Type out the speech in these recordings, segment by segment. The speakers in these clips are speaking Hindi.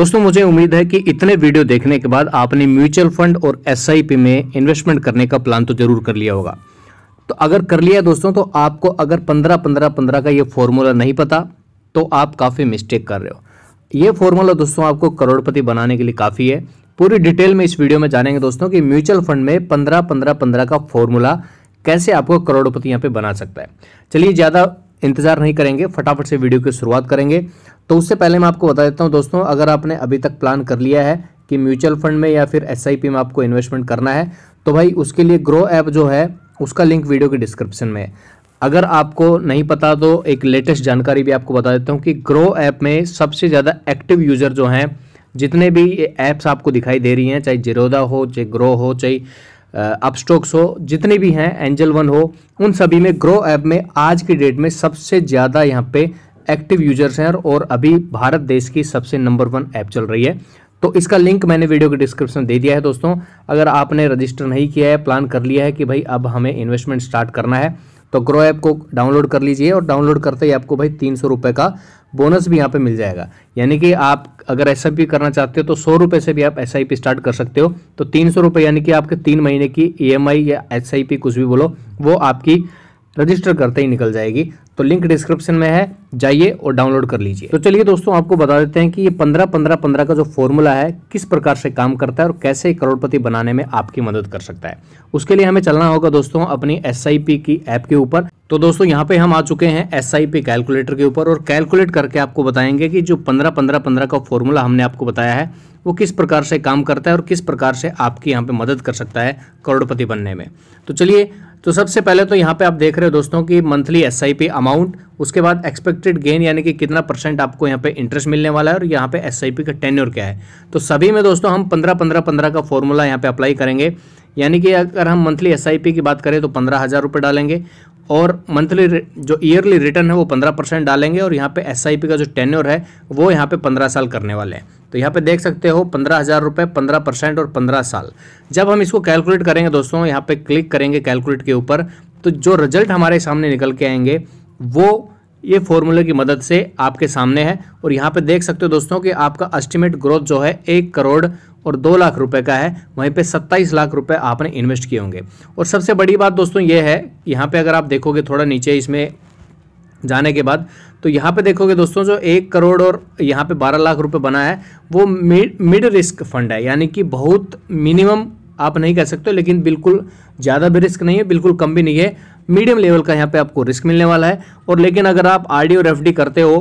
दोस्तों मुझे उम्मीद है कि इतने वीडियो देखने के बाद आपने म्यूचुअल फंड और एस में इन्वेस्टमेंट करने का प्लान तो जरूर कर लिया होगा तो अगर कर लिया दोस्तों तो आपको अगर पंद्रह पंद्रह पंद्रह का ये फॉर्मूला नहीं पता तो आप काफ़ी मिस्टेक कर रहे हो ये फॉर्मूला दोस्तों आपको करोड़पति बनाने के लिए काफ़ी है पूरी डिटेल में इस वीडियो में जानेंगे दोस्तों कि म्यूचुअल फंड में पंद्रह पंद्रह पंद्रह का फॉर्मूला कैसे आपको करोड़पति यहाँ पर बना सकता है चलिए ज़्यादा इंतजार नहीं करेंगे फटाफट से वीडियो की शुरुआत करेंगे तो उससे पहले मैं आपको बता देता हूँ दोस्तों अगर आपने अभी तक प्लान कर लिया है कि म्यूचुअल फंड में या फिर एस में आपको इन्वेस्टमेंट करना है तो भाई उसके लिए ग्रो ऐप जो है उसका लिंक वीडियो के डिस्क्रिप्शन में है अगर आपको नहीं पता तो एक लेटेस्ट जानकारी भी आपको बता देता हूँ कि ग्रो ऐप में सबसे ज़्यादा एक्टिव यूज़र जो हैं जितने भी ऐप्स आपको दिखाई दे रही हैं चाहे जिरोदा हो चाहे ग्रो हो चाहे अपस्टोक्स हो जितने भी हैं एंजल वन हो उन सभी में ग्रो ऐप में आज की डेट में सबसे ज़्यादा यहाँ पे एक्टिव यूजर्स हैं और अभी भारत देश की सबसे नंबर वन ऐप चल रही है तो इसका लिंक मैंने वीडियो के डिस्क्रिप्शन दे दिया है दोस्तों अगर आपने रजिस्टर नहीं किया है प्लान कर लिया है कि भाई अब हमें इन्वेस्टमेंट स्टार्ट करना है तो ग्रो ऐप को डाउनलोड कर लीजिए और डाउनलोड करते ही आपको भाई तीन सौ रुपये का बोनस भी यहाँ पे मिल जाएगा यानी कि आप अगर एस आई पी करना चाहते हो तो सौ रुपये से भी आप एस आई पी स्टार्ट कर सकते हो तो तीन सौ रुपये यानी कि आपके तीन महीने की ई एम आई या एस आई पी कुछ भी बोलो वो आपकी रजिस्टर करते ही निकल जाएगी तो लिंक डिस्क्रिप्शन में है जाइए और डाउनलोड कर लीजिए तो चलिए दोस्तों आपको बता देते हैं कि ये पंद्रह पंद्रह पंद्रह का जो फॉर्मूला है किस प्रकार से काम करता है और कैसे करोड़पति बनाने में आपकी मदद कर सकता है उसके लिए हमें चलना होगा दोस्तों अपनी एस की ऐप के ऊपर तो दोस्तों यहाँ पे हम आ चुके हैं एस कैलकुलेटर के ऊपर और कैलकुलेट करके आपको बताएंगे कि जो पंद्रह पंद्रह पंद्रह का फॉर्मूला हमने आपको बताया है वो किस प्रकार से काम करता है और किस प्रकार से आपकी यहाँ पे मदद कर सकता है करोड़पति बनने में तो चलिए तो सबसे पहले तो यहाँ पे आप देख रहे हो दोस्तों कि मंथली एस अमाउंट उसके बाद एक्सपेक्टेड गेन यानी कि कितना परसेंट आपको यहाँ पे इंटरेस्ट मिलने वाला है और यहाँ पे एस का टेन्योर क्या है तो सभी में दोस्तों हम पंद्रह पंद्रह पंद्रह का फॉर्मूला यहाँ पे अप्लाई करेंगे यानी कि अगर हम मंथली एस की बात करें तो पंद्रह हज़ार रुपये डालेंगे और मंथली जो ईयरली रिटर्न है वो पंद्रह परसेंट डालेंगे और यहाँ पे एस का जो टेन्योर है वो यहाँ पे पंद्रह साल करने वाले हैं तो यहाँ पे देख सकते हो पंद्रह हज़ार रुपये पंद्रह परसेंट और पंद्रह साल जब हम इसको कैलकुलेट करेंगे दोस्तों यहाँ पे क्लिक करेंगे कैलकुलेट के ऊपर तो जो रिजल्ट हमारे सामने निकल के आएंगे वो ये फॉर्मूले की मदद से आपके सामने है और यहाँ पे देख सकते हो दोस्तों कि आपका एस्टिमेट ग्रोथ जो है एक करोड़ और दो लाख रुपए का है वहीं पे सत्ताईस लाख रुपए आपने इन्वेस्ट किए होंगे और सबसे बड़ी बात दोस्तों ये है यहाँ पे अगर आप देखोगे थोड़ा नीचे इसमें जाने के बाद तो यहाँ पे देखोगे दोस्तों जो एक करोड़ और यहाँ पे बारह लाख रुपए बना है वो मिड रिस्क फंड है यानी कि बहुत मिनिमम आप नहीं कह सकते लेकिन बिल्कुल ज़्यादा भी रिस्क नहीं है बिल्कुल कम भी नहीं है मीडियम लेवल का यहाँ पे आपको रिस्क मिलने वाला है और लेकिन अगर आप आर और एफ करते हो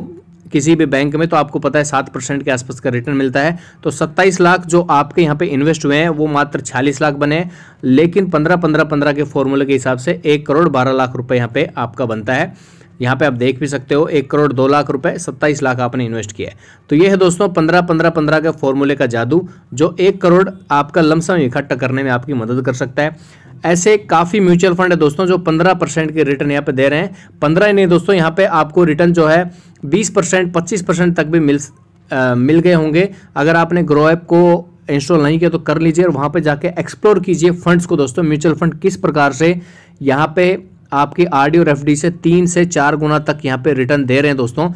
किसी भी बैंक में तो आपको पता है सात परसेंट के आसपास का रिटर्न मिलता है तो सत्ताईस लाख जो आपके यहाँ पर इन्वेस्ट हुए हैं वो मात्र छियालीस लाख बने लेकिन पंद्रह पंद्रह पंद्रह के फॉर्मूले के हिसाब से एक करोड़ बारह लाख रुपये यहाँ पर आपका बनता है यहाँ पे आप देख भी सकते हो एक करोड़ दो लाख रुपए सत्ताईस लाख आपने इन्वेस्ट किया है तो ये है दोस्तों पंद्रह पंद्रह पंद्रह के फॉर्मूले का जादू जो एक करोड़ आपका लमसम इकट्ठा करने में आपकी मदद कर सकता है ऐसे काफ़ी म्यूचुअल फंड है दोस्तों जो पंद्रह परसेंट के रिटर्न यहाँ पे दे रहे हैं पंद्रह ही नहीं दोस्तों यहाँ पे आपको रिटर्न जो है बीस परसेंट पच्चीस परसेंट तक भी मिल आ, मिल गए होंगे अगर आपने ग्रो ऐप को इंस्टॉल नहीं किया तो कर लीजिए और वहाँ पर जाके एक्सप्लोर कीजिए फंड्स को दोस्तों म्यूचुअल फंड किस प्रकार से यहाँ पे आपकी आर और एफ से तीन से चार गुना तक यहाँ पे रिटर्न दे रहे हैं दोस्तों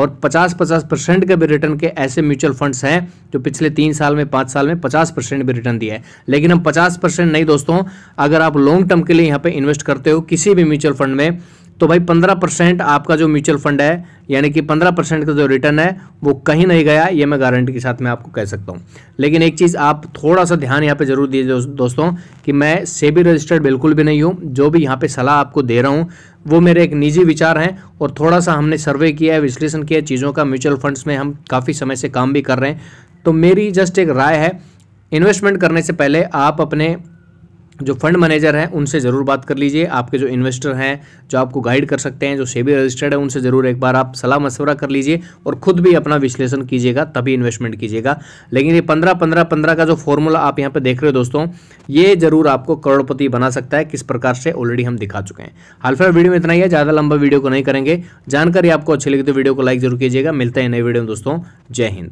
और 50-50 परसेंट के भी रिटर्न के ऐसे म्यूचुअल फंड्स हैं जो पिछले तीन साल में पाँच साल में 50 परसेंट भी रिटर्न दिया है लेकिन हम 50 परसेंट नहीं दोस्तों अगर आप लॉन्ग टर्म के लिए यहाँ पे इन्वेस्ट करते हो किसी भी म्यूचुअल फंड में तो भाई पंद्रह परसेंट आपका जो म्यूचुअल फंड है यानी कि पंद्रह परसेंट का जो रिटर्न है वो कहीं नहीं गया ये मैं गारंटी के साथ मैं आपको कह सकता हूँ लेकिन एक चीज़ आप थोड़ा सा ध्यान यहाँ पे जरूर दीजिए दोस्तों कि मैं सेबी रजिस्टर्ड बिल्कुल भी नहीं हूँ जो भी यहाँ पे सलाह आपको दे रहा हूँ वो मेरे एक निजी विचार हैं और थोड़ा सा हमने सर्वे किया है विश्लेषण किया चीज़ों का म्यूचुअल फंड्स में हम काफ़ी समय से काम भी कर रहे हैं तो मेरी जस्ट एक राय है इन्वेस्टमेंट करने से पहले आप अपने जो फंड मैनेजर हैं उनसे ज़रूर बात कर लीजिए आपके जो इन्वेस्टर हैं जो आपको गाइड कर सकते हैं जो सेबी रजिस्टर्ड है उनसे ज़रूर एक बार आप सलाह मशवरा कर लीजिए और खुद भी अपना विश्लेषण कीजिएगा तभी इन्वेस्टमेंट कीजिएगा लेकिन ये पंद्रह पंद्रह पंद्रह का जो फॉर्मूला आप यहाँ पर देख रहे हो दोस्तों ये ज़रूर आपको करोड़पति बना सकता है किस प्रकार से ऑलरेडी हम दिखा चुके हैं हाल फिलहाल वीडियो में इतना ही है ज़्यादा लंबा वीडियो को नहीं करेंगे जानकारी आपको अच्छी लगी तो वीडियो को लाइक जरूर कीजिएगा मिलते हैं नए वीडियो में दोस्तों जय हिंद